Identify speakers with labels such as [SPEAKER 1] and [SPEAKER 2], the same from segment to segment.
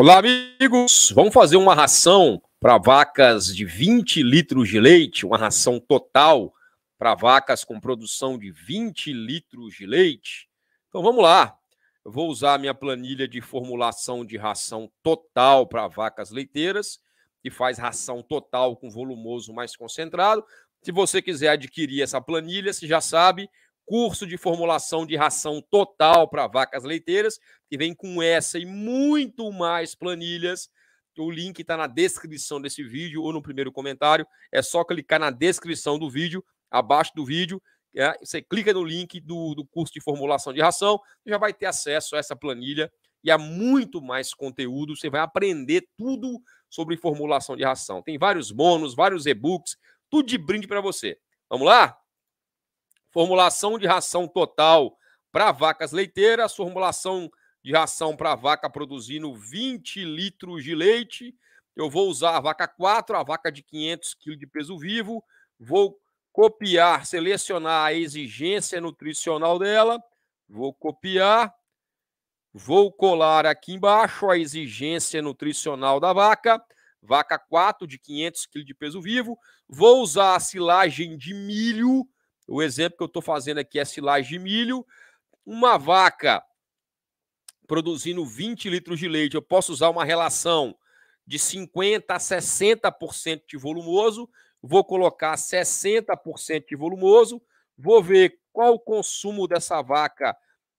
[SPEAKER 1] Olá, amigos! Vamos fazer uma ração para vacas de 20 litros de leite, uma ração total para vacas com produção de 20 litros de leite. Então vamos lá. Eu vou usar a minha planilha de formulação de ração total para vacas leiteiras, que faz ração total com volumoso mais concentrado. Se você quiser adquirir essa planilha, você já sabe, curso de formulação de ração total para vacas leiteiras, que vem com essa e muito mais planilhas. O link está na descrição desse vídeo ou no primeiro comentário. É só clicar na descrição do vídeo, abaixo do vídeo. É, você clica no link do, do curso de formulação de ração, já vai ter acesso a essa planilha e a muito mais conteúdo. Você vai aprender tudo sobre formulação de ração. Tem vários bônus, vários e-books, tudo de brinde para você. Vamos lá? formulação de ração total para vacas leiteiras, formulação de ração para vaca produzindo 20 litros de leite. Eu vou usar a vaca 4, a vaca de 500 kg de peso vivo, vou copiar, selecionar a exigência nutricional dela, vou copiar, vou colar aqui embaixo a exigência nutricional da vaca, vaca 4 de 500 kg de peso vivo, vou usar a silagem de milho, o exemplo que eu estou fazendo aqui é silagem de milho. Uma vaca produzindo 20 litros de leite, eu posso usar uma relação de 50% a 60% de volumoso, vou colocar 60% de volumoso, vou ver qual o consumo dessa vaca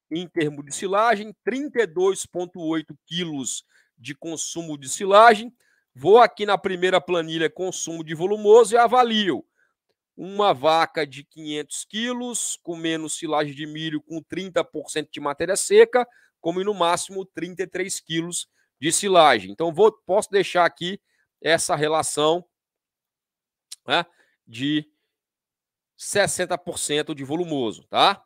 [SPEAKER 1] em termos de silagem, 32,8 quilos de consumo de silagem. Vou aqui na primeira planilha consumo de volumoso e avalio uma vaca de 500 quilos, com menos silagem de milho, com 30% de matéria seca, come no máximo 33 quilos de silagem. Então, vou, posso deixar aqui essa relação né, de 60% de volumoso, tá?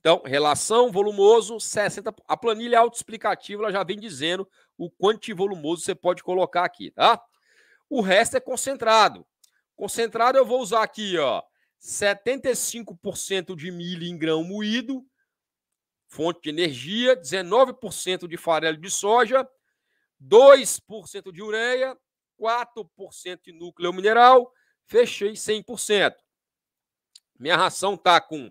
[SPEAKER 1] Então, relação volumoso, 60%. A planilha autoexplicativa ela já vem dizendo o quanto de volumoso você pode colocar aqui, tá? O resto é concentrado. Concentrado eu vou usar aqui, ó, 75% de milho em grão moído, fonte de energia, 19% de farelo de soja, 2% de ureia, 4% de núcleo mineral, fechei 100%. Minha ração está com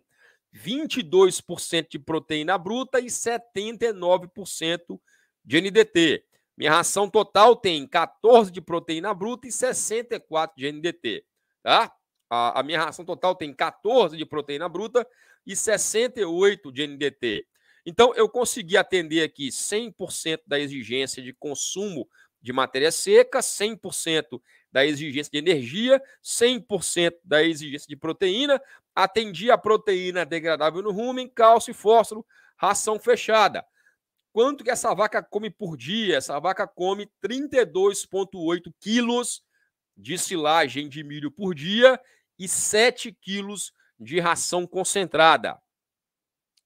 [SPEAKER 1] 22% de proteína bruta e 79% de NDT. Minha ração total tem 14 de proteína bruta e 64 de NDT, tá? A, a minha ração total tem 14 de proteína bruta e 68 de NDT. Então, eu consegui atender aqui 100% da exigência de consumo de matéria seca, 100% da exigência de energia, 100% da exigência de proteína, atendi a proteína degradável no rumen, cálcio e fósforo, ração fechada. Quanto que essa vaca come por dia? Essa vaca come 32,8 quilos de silagem de milho por dia e 7 quilos de ração concentrada.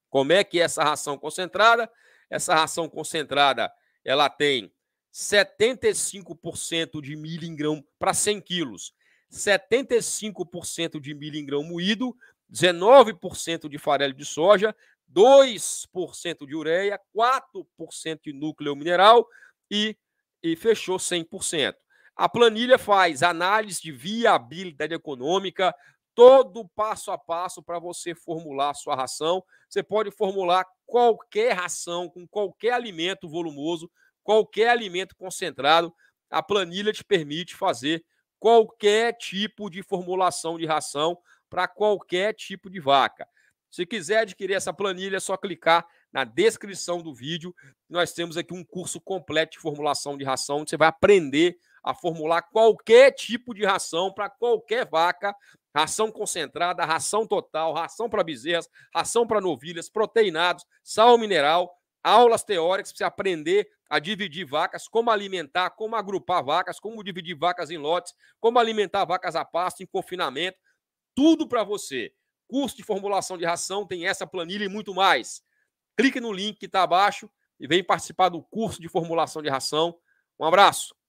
[SPEAKER 1] Como é que é essa ração concentrada? Essa ração concentrada, ela tem 75% de milho em grão para 100 quilos 75% de milho em grão moído, 19% de farelo de soja, 2% de ureia, 4% de núcleo mineral e, e fechou 100%. A planilha faz análise de viabilidade econômica, todo passo a passo para você formular a sua ração. Você pode formular qualquer ração com qualquer alimento volumoso, qualquer alimento concentrado. A planilha te permite fazer qualquer tipo de formulação de ração para qualquer tipo de vaca. Se quiser adquirir essa planilha, é só clicar na descrição do vídeo. Nós temos aqui um curso completo de formulação de ração, onde você vai aprender a formular qualquer tipo de ração para qualquer vaca, ração concentrada, ração total, ração para bezerras, ração para novilhas, proteinados, sal mineral, aulas teóricas para você aprender a dividir vacas, como alimentar, como agrupar vacas, como dividir vacas em lotes, como alimentar vacas a pasto, em confinamento, tudo para você. Curso de formulação de ração tem essa planilha e muito mais. Clique no link que está abaixo e vem participar do curso de formulação de ração. Um abraço.